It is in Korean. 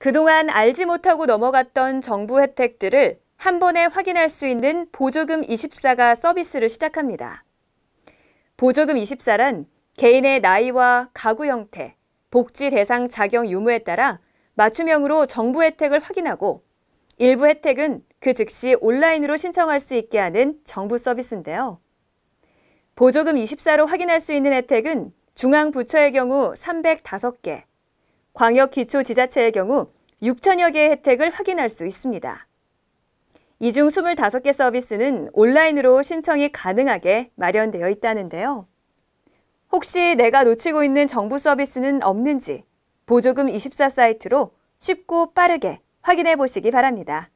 그동안 알지 못하고 넘어갔던 정부 혜택들을 한 번에 확인할 수 있는 보조금 24가 서비스를 시작합니다. 보조금 24란 개인의 나이와 가구 형태, 복지 대상 자격 유무에 따라 맞춤형으로 정부 혜택을 확인하고 일부 혜택은 그 즉시 온라인으로 신청할 수 있게 하는 정부 서비스인데요. 보조금 24로 확인할 수 있는 혜택은 중앙부처의 경우 305개, 광역기초지자체의 경우 6천여 개의 혜택을 확인할 수 있습니다. 이 중 25개 서비스는 온라인으로 신청이 가능하게 마련되어 있다는데요. 혹시 내가 놓치고 있는 정부 서비스는 없는지 보조금 24 사이트로 쉽고 빠르게 확인해 보시기 바랍니다.